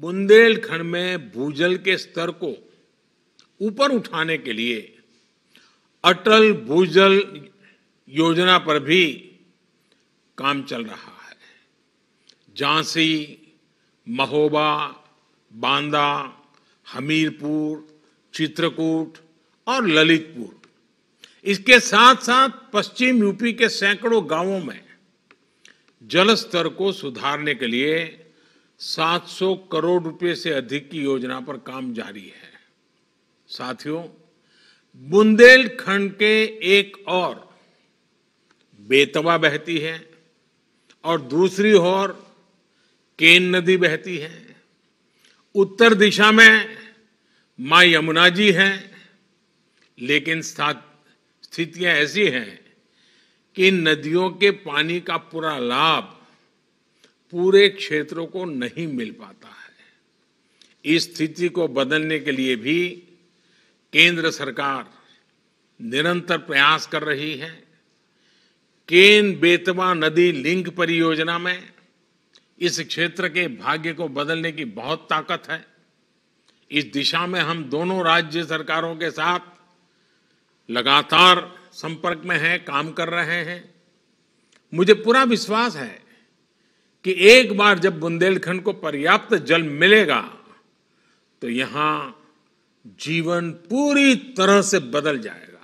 बुंदेलखंड में भूजल के स्तर को ऊपर उठाने के लिए अटल भूजल योजना पर भी काम चल रहा है झांसी महोबा बांदा हमीरपुर चित्रकूट और ललितपुर इसके साथ साथ पश्चिम यूपी के सैकड़ों गांवों में जल स्तर को सुधारने के लिए 700 करोड़ रुपए से अधिक की योजना पर काम जारी है साथियों बुंदेलखंड के एक और बेतवा बहती है और दूसरी ओर केन नदी बहती है उत्तर दिशा में माँ यमुना जी हैं लेकिन स्थितियां ऐसी हैं कि नदियों के पानी का पूरा लाभ पूरे क्षेत्रों को नहीं मिल पाता है इस स्थिति को बदलने के लिए भी केंद्र सरकार निरंतर प्रयास कर रही है केन बेतवा नदी लिंक परियोजना में इस क्षेत्र के भाग्य को बदलने की बहुत ताकत है इस दिशा में हम दोनों राज्य सरकारों के साथ लगातार संपर्क में हैं काम कर रहे हैं मुझे पूरा विश्वास है कि एक बार जब बुंदेलखंड को पर्याप्त जल मिलेगा तो यहां जीवन पूरी तरह से बदल जाएगा